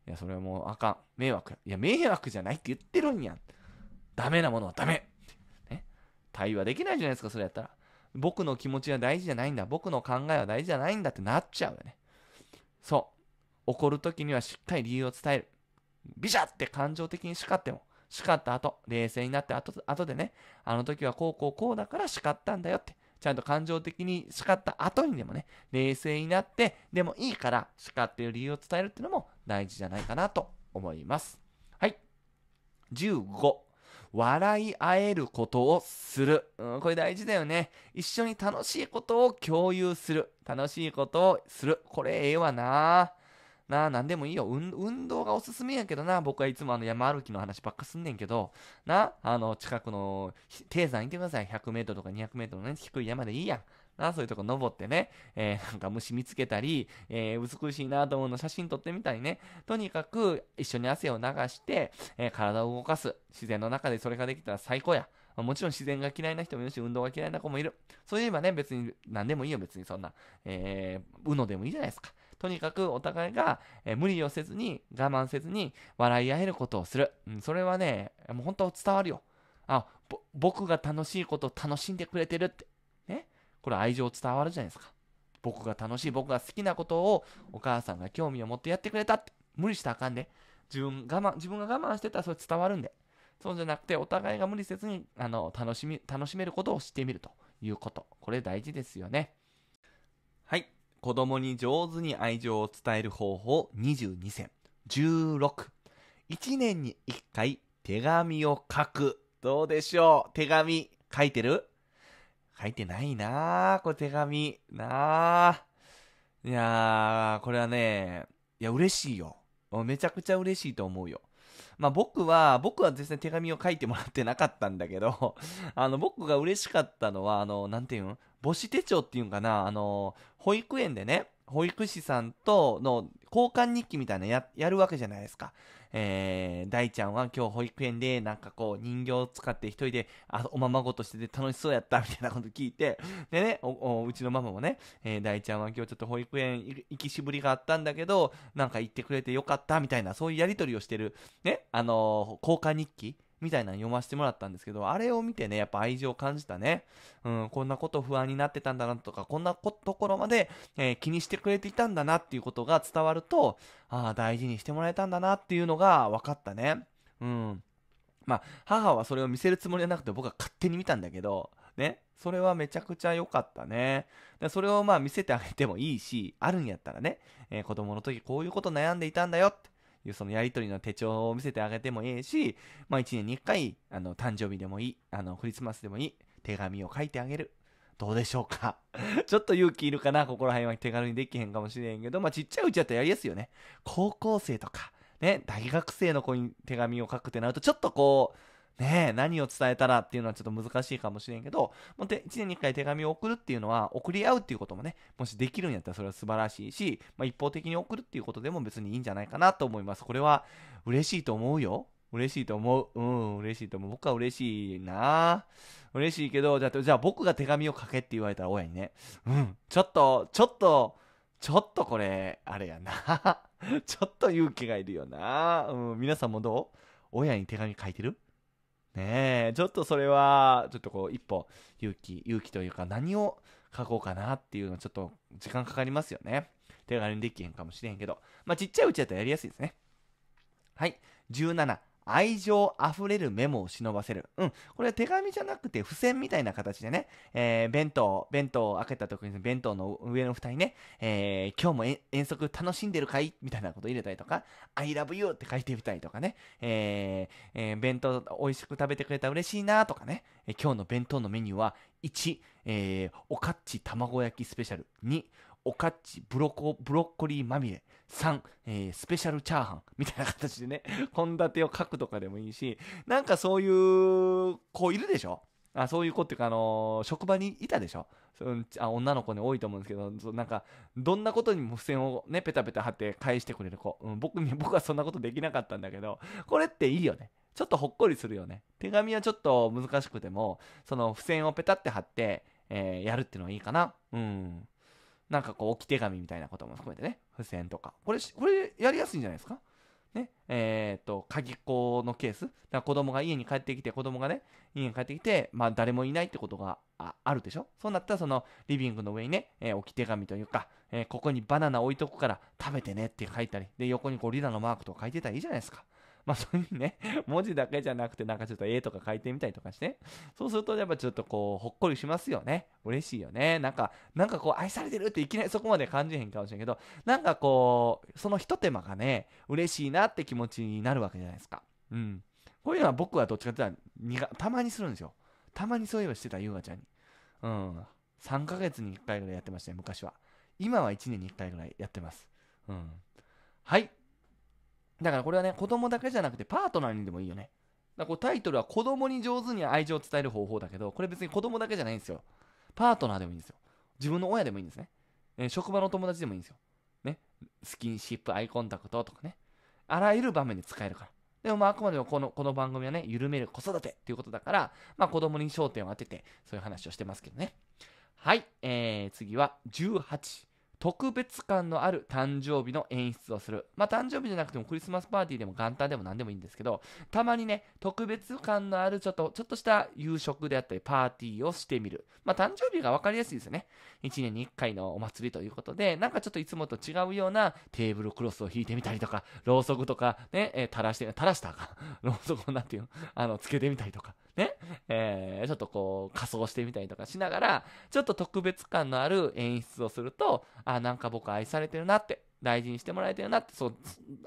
いや、それはもうあかん。迷惑や。いや、迷惑じゃないって言ってるんやん。ダメなものはダメ。ね。対話できないじゃないですか、それやったら。僕の気持ちは大事じゃないんだ。僕の考えは大事じゃないんだってなっちゃうよね。そう。怒る時にはしっかり理由を伝える。ビシャって感情的に叱っても、叱った後、冷静になって後、後でね、あの時はこうこうこうだから叱ったんだよって、ちゃんと感情的に叱った後にでもね、冷静になって、でもいいから叱ってる理由を伝えるっていうのも大事じゃないかなと思います。はい。15。笑い合えることをする、うん、これ大事だよね一緒に楽しいことを共有する楽しいことをするこれええわななあ、なんでもいいよ。運動がおすすめやけどな。僕はいつもあの山歩きの話ばっかすんねんけど、な、あの、近くの低山行ってください。100メートルとか200メートルのね、低い山でいいやん。あそういうとこ登ってね、えー、なんか虫見つけたり、えー、美しいなと思うの写真撮ってみたりね、とにかく一緒に汗を流して、えー、体を動かす。自然の中でそれができたら最高や。まあ、もちろん自然が嫌いな人もいるし、運動が嫌いな子もいる。そういえばね、別に何でもいいよ、別にそんな。えー、うのでもいいじゃないですか。とにかくお互いが、えー、無理をせずに、我慢せずに、笑い合えることをする。うん、それはね、もう本当伝わるよ。あ、僕が楽しいことを楽しんでくれてるって。これ愛情伝わるじゃないですか。僕が楽しい、僕が好きなことをお母さんが興味を持ってやってくれたって。無理したらあかんで、ね。自分我慢、自分が我慢してたらそれ伝わるんで。そうじゃなくて、お互いが無理せずに、あの、楽しみ、楽しめることをしてみるということ。これ大事ですよね。はい。子供に上手に愛情を伝える方法22選。16。1年に1回手紙を書く。どうでしょう手紙書いてる書いてないなぁ、これ手紙。なぁ。いやぁ、これはね、いや、嬉しいよ。めちゃくちゃ嬉しいと思うよ。まあ僕は、僕はですね、手紙を書いてもらってなかったんだけど、あの、僕が嬉しかったのは、あの、なんていうん母子手帳っていうんかな、あの、保育園でね、保育士さんとの交換日記みたいなや、やるわけじゃないですか。えー、大ちゃんは今日保育園でなんかこう人形を使って一人であおままごとしてて楽しそうやったみたいなこと聞いて、でね、おおうちのママもね、えー、大ちゃんは今日ちょっと保育園行きしぶりがあったんだけど、なんか行ってくれてよかったみたいな、そういうやりとりをしてる、ね、あのー、交換日記みたいなの読ませてもらったんですけど、あれを見てね、やっぱ愛情を感じたね。うん、こんなこと不安になってたんだなとか、こんなところまで、えー、気にしてくれていたんだなっていうことが伝わると、ああ、大事にしてもらえたんだなっていうのが分かったね。うん。まあ、母はそれを見せるつもりはなくて僕は勝手に見たんだけど、ね。それはめちゃくちゃ良かったね。でそれをまあ見せてあげてもいいし、あるんやったらね、えー、子供の時こういうこと悩んでいたんだよって。いうそのやり取りの手帳を見せてあげてもええし、まあ1年に1回、あの、誕生日でもいい、あの、クリスマスでもいい、手紙を書いてあげる。どうでしょうか ちょっと勇気いるかなここら辺は手軽にできへんかもしれんけど、まあちっちゃいうちだったらやりやすいよね。高校生とか、ね、大学生の子に手紙を書くってなると、ちょっとこう、ね何を伝えたらっていうのはちょっと難しいかもしれんけど、もう1年に1回手紙を送るっていうのは、送り合うっていうこともね、もしできるんやったらそれは素晴らしいし、まあ、一方的に送るっていうことでも別にいいんじゃないかなと思います。これは嬉しいと思うよ。嬉しいと思う。うん、嬉しいと思う。僕は嬉しいな嬉しいけど、じゃあ、じゃあ僕が手紙を書けって言われたら親にね、うん、ちょっと、ちょっと、ちょっとこれ、あれやな ちょっと勇気がいるよなうん、皆さんもどう親に手紙書いてるねえ、ちょっとそれは、ちょっとこう、一歩、勇気、勇気というか、何を書こうかなっていうの、ちょっと、時間かかりますよね。手軽にできへんかもしれへんけど。まあ、ちっちゃいうちだとやりやすいですね。はい。17。愛情あふれるメモを忍ばせる。うん。これ手紙じゃなくて付箋みたいな形でね、えー、弁当、弁当を開けた時に弁当の上の蓋にね、えー、今日も遠足楽しんでるかいみたいなこと入れたりとか、I love you って書いてみたりとかね、えー、えー、弁当美味しく食べてくれたら嬉しいなとかね、えー、今日の弁当のメニューは1、えー、おかっち卵焼きスペシャル。2、おかっちブロコブロッコリーまみれ3、えー、スペシャルチャーハンみたいな形でね 献立を書くとかでもいいしなんかそういう子いるでしょあそういう子っていうか、あのー、職場にいたでしょあ女の子ね多いと思うんですけどなんかどんなことにも付箋をねペタペタ貼って返してくれる子、うん、僕に 僕はそんなことできなかったんだけどこれっていいよねちょっとほっこりするよね手紙はちょっと難しくてもその付箋をペタって貼って、えー、やるっていうのはいいかなうんなんかこう置き手紙みたいなことも含めてね付箋とかこれこれやりやすいんじゃないですかねえっ、ー、と鍵っ子のケースだから子供が家に帰ってきて子供がね家に帰ってきてまあ誰もいないってことがああるでしょそうなったらそのリビングの上にね、えー、置き手紙というか、えー、ここにバナナ置いとくから食べてねって書いたりで横にゴリラのマークとか書いてたらいいじゃないですかまあそういうね、文字だけじゃなくてなんかちょっと絵とか書いてみたりとかして、そうするとやっぱちょっとこう、ほっこりしますよね。嬉しいよね。なんか、なんかこう、愛されてるっていきなりそこまで感じへんかもしれんけど、なんかこう、そのひと手間がね、嬉しいなって気持ちになるわけじゃないですか。うん。こういうのは僕はどっちかって言ったら、たまにするんですよ。たまにそういえばしてた、ゆうがちゃんに。うん。3ヶ月に1回ぐらいやってましたね、昔は。今は1年に1回ぐらいやってます。うん。はい。だからこれはね、子供だけじゃなくてパートナーにでもいいよね。だからタイトルは子供に上手に愛情を伝える方法だけど、これ別に子供だけじゃないんですよ。パートナーでもいいんですよ。自分の親でもいいんですね。えー、職場の友達でもいいんですよ。ね。スキンシップ、アイコンタクトとかね。あらゆる場面で使えるから。でもまああくまでもこのこの番組はね、緩める子育てということだから、まあ子供に焦点を当てて、そういう話をしてますけどね。はい、えー、次は18。特別感のある誕生日の演出をする。まあ、誕生日じゃなくてもクリスマスパーティーでも元旦でも何でもいいんですけど、たまにね、特別感のあるちょっと、ちょっとした夕食であったりパーティーをしてみる。まあ、誕生日が分かりやすいですよね。1年に1回のお祭りということで、なんかちょっといつもと違うようなテーブルクロスを引いてみたりとか、ろうそくとかね、えー、垂らして、垂らしたか。ろうそくをなんていうのあの、つけてみたりとか。ね、えー、ちょっとこう仮装してみたりとかしながら、ちょっと特別感のある演出をすると、あ、なんか僕愛されてるなって、大事にしてもらえてるなって、そう、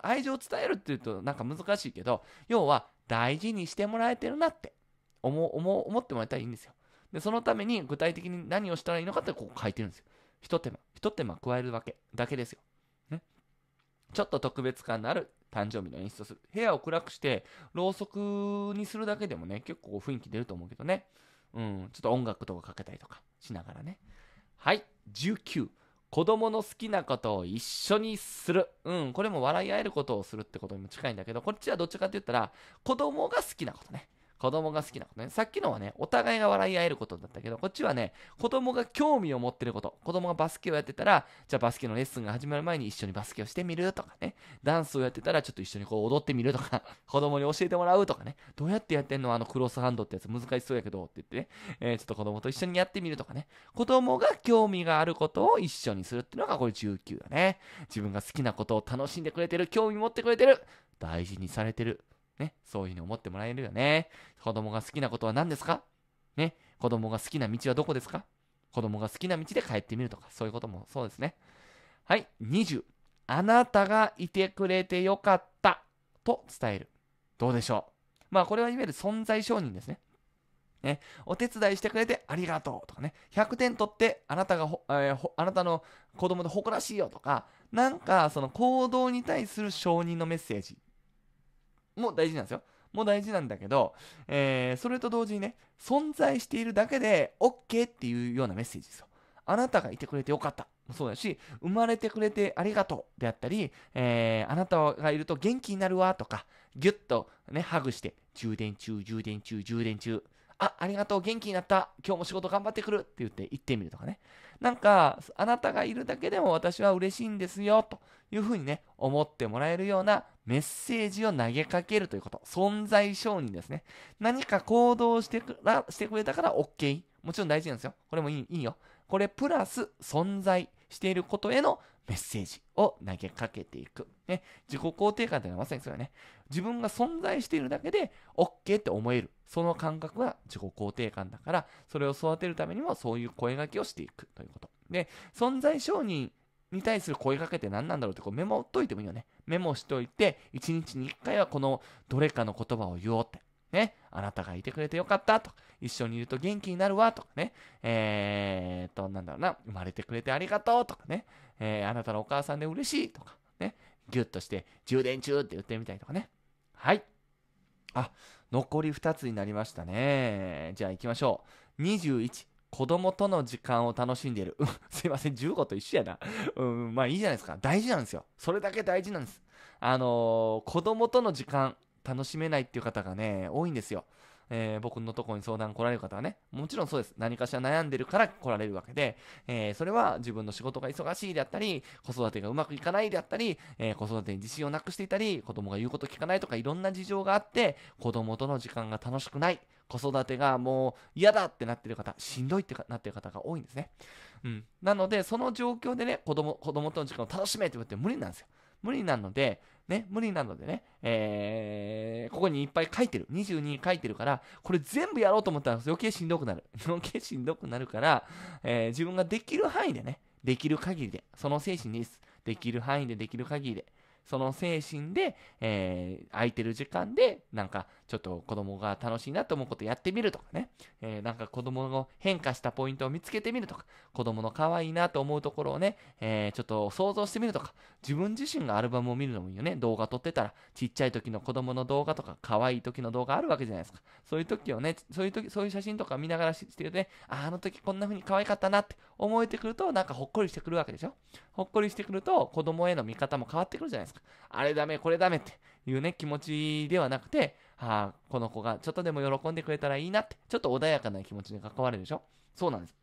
愛情を伝えるっていうとなんか難しいけど、要は大事にしてもらえてるなって思思思ってもらえたらいいんですよ。で、そのために具体的に何をしたらいいのかってこう書いてるんですよ。ひと手間、ひと手間加えるわけだけですよ。ね。ちょっと特別感のある誕生日の演出をする。部屋を暗くして、ろうそくにするだけでもね、結構雰囲気出ると思うけどね。うん、ちょっと音楽とかかけたりとかしながらね。はい、19。子供の好きなことを一緒にする。うん、これも笑い合えることをするってことにも近いんだけど、こっちはどっちかって言ったら、子供が好きなことね。子供が好きなことね。さっきのはね、お互いが笑い合えることだったけど、こっちはね、子供が興味を持ってること。子供がバスケをやってたら、じゃあバスケのレッスンが始まる前に一緒にバスケをしてみるとかね。ダンスをやってたら、ちょっと一緒にこう踊ってみるとか、子供に教えてもらうとかね。どうやってやってんのあのクロスハンドってやつ難しそうやけどって言ってね、えー、ちょっと子供と一緒にやってみるとかね。子供が興味があることを一緒にするっていうのがこれ19だね。自分が好きなことを楽しんでくれてる、興味持ってくれてる、大事にされてる。ね、そういうふうに思ってもらえるよね。子供が好きなことは何ですかね、子供が好きな道はどこですか子供が好きな道で帰ってみるとか、そういうこともそうですね。はい、20。あなたがいてくれてよかったと伝える。どうでしょうまあ、これはいわゆる存在承認ですね。ね、お手伝いしてくれてありがとうとかね、100点取ってあなたがえー、あなたの子供で誇らしいよとか、なんかその行動に対する承認のメッセージも大事なんですよ。もう大事なんだけど、えー、それと同時にね、存在しているだけで OK っていうようなメッセージですよ。あなたがいてくれてよかった。もそうだし、生まれてくれてありがとうであったり、えー、あなたがいると元気になるわとか、ぎゅっとね、ハグして、充電中、充電中、充電中。あ、ありがとう、元気になった、今日も仕事頑張ってくるって言って行ってみるとかね。なんか、あなたがいるだけでも私は嬉しいんですよ、というふうにね、思ってもらえるようなメッセージを投げかけるということ。存在承認ですね。何か行動してくらしてくれたから OK。もちろん大事なんですよ。これもいいいいよ。これプラス存在。していることへのメッセージを投げかけていく。ね、自己肯定感というのはまさにそれはね、自分が存在しているだけで OK って思える。その感覚が自己肯定感だから、それを育てるためにもそういう声がけをしていくということ。で、存在承認に対する声かけって何なんだろうってこうメモをといてもいいよね。メモしといて、1日に1回はこのどれかの言葉を言おうって。ね、あなたがいてくれてよかったとか、一緒にいると元気になるわとかね、えー、っと、なんだろうな、生まれてくれてありがとうとかね、えー、あなたのお母さんで嬉しいとか、ね、ギュッとして充電中って言ってみたりとかね。はい。あ、残り2つになりましたね。じゃあ行きましょう。21、子供との時間を楽しんでいる。すいません、15と一緒やな。うん、まあいいじゃないですか。大事なんですよ。それだけ大事なんです。あのー、子供との時間楽しめないっていう方がね、多いんですよ。えー、僕のとこに相談来られる方はね、もちろんそうです。何かしら悩んでるから来られるわけで、えー、それは自分の仕事が忙しいであったり、子育てがうまくいかないであったり、えー、子育てに自信をなくしていたり、子供が言うこと聞かないとかいろんな事情があって、子供との時間が楽しくない。子育てがもう嫌だってなってる方、しんどいってなってる方が多いんですね。うん。なので、その状況でね、子供、子供との時間を楽しめって言われて無理なんですよ。無理なので、ね、無理なのでね、えー、ここにいっぱい書いてる。22書いてるから、これ全部やろうと思ったら余計しんどくなる。余計しんどくなるから、えー、自分ができる範囲でね、できる限りで、その精神です。できる範囲でできる限りで、その精神で、えー、空いてる時間で、なんか、ちょっと子供が楽しいなと思うことやってみるとかね、えー、なんか子供の変化したポイントを見つけてみるとか、子供の可愛いなと思うところをね、えー、ちょっと想像してみるとか、自分自身がアルバムを見るのもいいよね。動画撮ってたら、ちっちゃい時の子供の動画とか、可愛い時の動画あるわけじゃないですか。そういう時をね、そういう時、そういう写真とか見ながらしてるとね、あ、あの時こんな風に可愛かったなって思えてくると、なんかほっこりしてくるわけでしょ。ほっこりしてくると、子供への見方も変わってくるじゃないですか。あれダメ、これダメっていうね、気持ちではなくて、ああ、この子がちょっとでも喜んでくれたらいいなって、ちょっと穏やかな気持ちに関わるでしょ。そうなんです。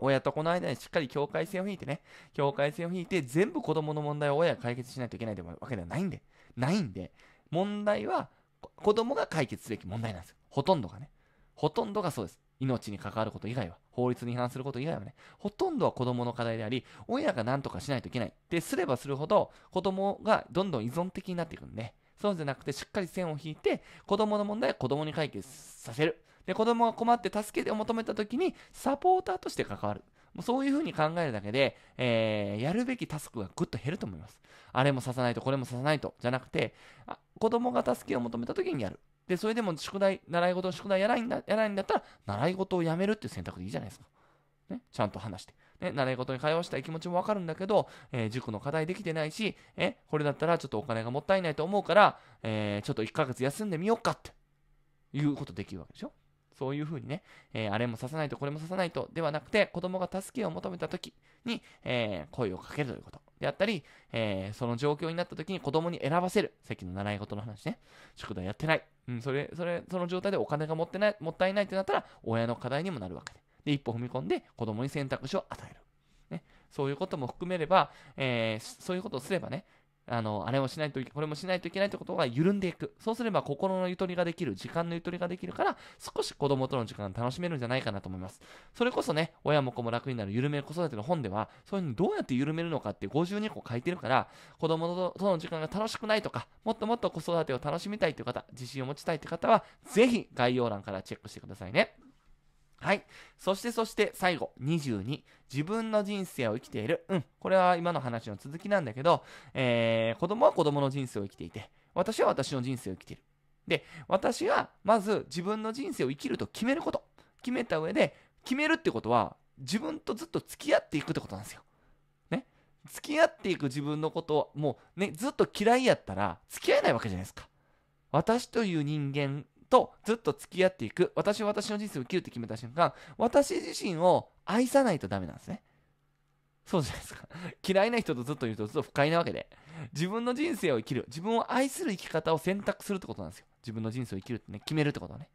親と子の間にしっかり境界線を引いてね、境界線を引いて、全部子供の問題を親が解決しないといけないわけではないんで、ないんで、問題は子供が解決すべき問題なんですよ。ほとんどがね。ほとんどがそうです。命に関わること以外は、法律に違反すること以外はね、ほとんどは子供の課題であり、親が何とかしないといけない。で、すればするほど、子供がどんどん依存的になっていくんで、そうじゃなくて、しっかり線を引いて、子供の問題は子供に解決させる。で、子供が困って助けを求めた時に、サポーターとして関わる。もうそういうふうに考えるだけで、えー、やるべきタスクがぐっと減ると思います。あれもささないと、これもささないと、じゃなくて、あ子供が助けを求めた時にやる。で、それでも宿題、習い事の宿題やらないんだやらないんだったら、習い事をやめるっていう選択でいいじゃないですか。ね、ちゃんと話して。ね、習い事に通わしたい気持ちもわかるんだけど、えー、塾の課題できてないし、え、これだったらちょっとお金がもったいないと思うから、えー、ちょっと1ヶ月休んでみようかっていうことできるわけでしょ。そういうふうにね、えー、あれもささないとこれもささないとではなくて、子供が助けを求めた時に、えー、声をかけるということ。であったり、えー、その状況になった時に子供に選ばせる。さっきの習い事の話ね。宿題やってない。うん、それ、それ、その状態でお金がもってない、もったいないってなったら、親の課題にもなるわけで。で、一歩踏み込んで子供に選択肢を与える。ね。そういうことも含めれば、えー、そういうことをすればね、あの、あれもしないと、いけ、これもしないといけないってことが緩んでいく。そうすれば心のゆとりができる、時間のゆとりができるから、少し子供との時間が楽しめるんじゃないかなと思います。それこそね、親も子も楽になる緩める子育ての本では、そういうのどうやって緩めるのかって52個書いてるから、子供との時間が楽しくないとか、もっともっと子育てを楽しみたいという方、自信を持ちたいという方は、ぜひ概要欄からチェックしてくださいね。はい。そしてそして最後、22。自分の人生を生きている。うん。これは今の話の続きなんだけど、えー、子供は子供の人生を生きていて、私は私の人生を生きている。で、私はまず自分の人生を生きると決めること。決めた上で、決めるってことは、自分とずっと付き合っていくってことなんですよ。ね。付き合っていく自分のことを、もうね、ずっと嫌いやったら、付き合えないわけじゃないですか。私という人間とずっと付き合っていく私は私の人生を生きるって決めた瞬間私自身を愛さないとダメなんですねそうじゃないですか 嫌いな人とずっといるとずっと不快なわけで自分の人生を生きる自分を愛する生き方を選択するってことなんですよ自分の人生を生きるってね決めるってことね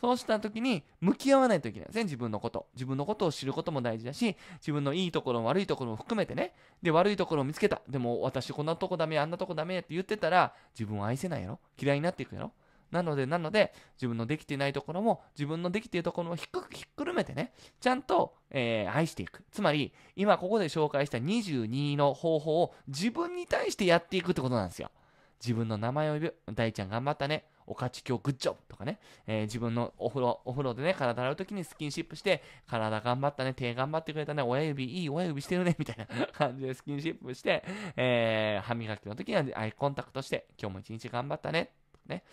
そうした時に向き合わないといけないですね自分のこと自分のことを知ることも大事だし自分のいいところも悪いところも含めてねで悪いところを見つけたでも私こんなとこダメあんなとこダメって言ってたら自分を愛せないやろ嫌いになっていくやろなので、なので、自分のできていないところも、自分のできているところもひっひっくるめてね、ちゃんと、えー、愛していく。つまり、今ここで紹介した22の方法を自分に対してやっていくってことなんですよ。自分の名前を呼ぶ。大ちゃん頑張ったね。おかち今日グッジョブとかね、えー、自分のお風呂、お風呂でね、体洗うときにスキンシップして、体頑張ったね、手頑張ってくれたね、親指、いい親指してるね、みたいな 感じでスキンシップして、えー、歯磨きのときにはアイコンタクトして、今日も一日頑張ったねね、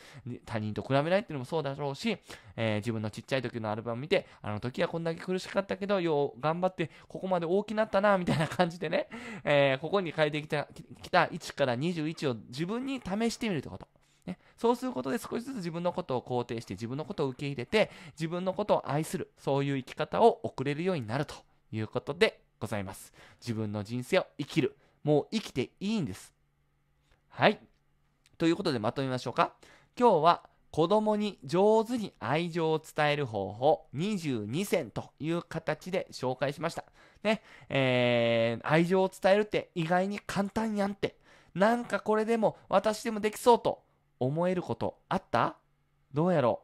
他人と比べないっていうのもそうだろうし、えー、自分のちっちゃい時のアルバム見て、あの時はこんだけ苦しかったけど、よう頑張って、ここまで大きなったな、みたいな感じでね、えー、ここに変えてきたきた1から21を自分に試してみるってこと。ね、そうすることで少しずつ自分のことを肯定して自分のことを受け入れて自分のことを愛するそういう生き方を送れるようになるということでございます自分の人生を生きるもう生きていいんですはいということでまとめましょうか。今日は子供に上手に愛情を伝える方法22選という形で紹介しました。ね、えー、愛情を伝えるって意外に簡単やんって。なんかこれでも私でもできそうと思えることあったどうやろ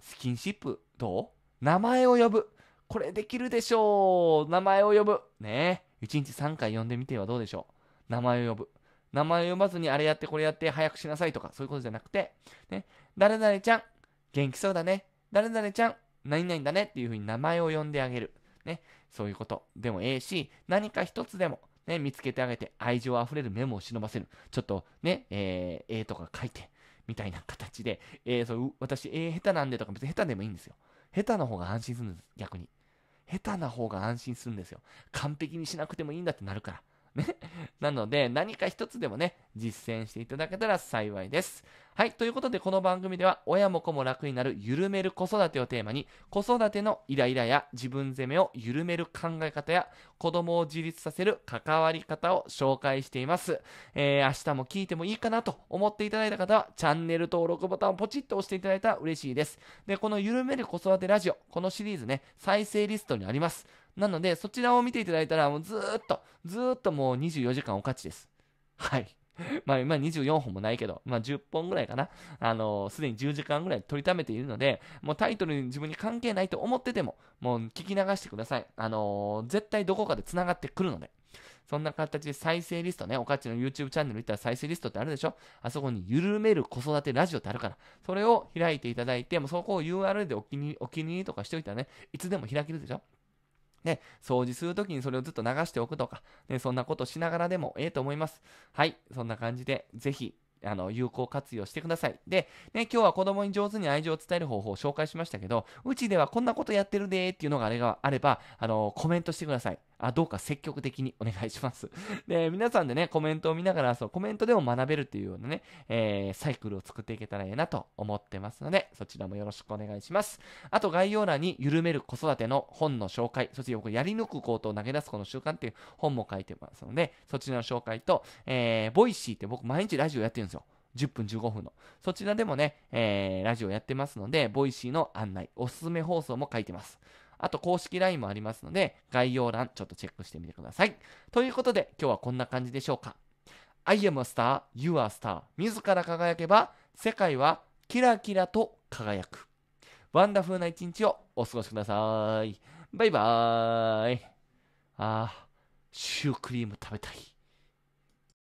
うスキンシップどう名前を呼ぶ。これできるでしょう。名前を呼ぶ。ね一日3回呼んでみてはどうでしょう。名前を呼ぶ。名前を読まずにあれやってこれやって早くしなさいとか、そういうことじゃなくて、ね、誰々ちゃん、元気そうだね。誰々ちゃん、何々だねっていうふうに名前を呼んであげる。ね、そういうことでもええし、何か一つでも、ね、見つけてあげて、愛情あふれるメモを忍ばせる。ちょっとね、えー、とか書いて、みたいな形で、えー、そう私、えー、下手なんでとか、別に下手でもいいんですよ。下手な方が安心するんです、逆に。下手な方が安心するんですよ。完璧にしなくてもいいんだってなるから。ね。なので、何か一つでもね、実践していただけたら幸いです。はい。ということで、この番組では、親も子も楽になる緩める子育てをテーマに、子育てのイライラや自分責めを緩める考え方や、子供を自立させる関わり方を紹介しています。えー、明日も聞いてもいいかなと思っていただいた方は、チャンネル登録ボタンをポチッと押していただいたら嬉しいです。で、この緩める子育てラジオ、このシリーズね、再生リストにあります。なので、そちらを見ていただいたら、もうずーっと、ずーっともう24時間お勝ちです。はい。まあ今24本もないけど、まあ10本ぐらいかな。あのす、でに10時間ぐらい取りためているので、もうタイトルに自分に関係ないと思ってても、もう聞き流してください。あのー、絶対どこかで繋がってくるので。そんな形で再生リストね、おかちの YouTube チャンネル行ったら再生リストってあるでしょあそこに緩める子育てラジオってあるから、それを開いていただいて、もうそこを URL でお気にお気に入りとかしておいたらね、いつでも開けるでしょね、掃除するときにそれをずっと流しておくとか、ね、そんなことしながらでもええと思います。はい、そんな感じで、ぜひ、あの、有効活用してください。で、ね、今日は子供に上手に愛情を伝える方法を紹介しましたけど、うちではこんなことやってるでーっていうのがあれがあれば、あの、コメントしてください。あ、どうか積極的にお願いします。で、皆さんでね、コメントを見ながら、そう、コメントでも学べるというようなね、えー、サイクルを作っていけたらいいなと思ってますので、そちらもよろしくお願いします。あと、概要欄に、緩める子育ての本の紹介、そしてやり抜くことを投げ出すこの習慣っていう本も書いてますので、そちらの紹介と、えー、ボイシーって僕毎日ラジオやってるんですよ。10分15分の。そちらでもね、えー、ラジオやってますので、ボイシーの案内、おすすめ放送も書いてます。あと公式 LINE もありますので、概要欄ちょっとチェックしてみてください。ということで、今日はこんな感じでしょうか。I am a star, you are a star. 自ら輝けば、世界はキラキラと輝く。ワンダフルな一日をお過ごしください。バイバーイ。あー、シュークリーム食べたい。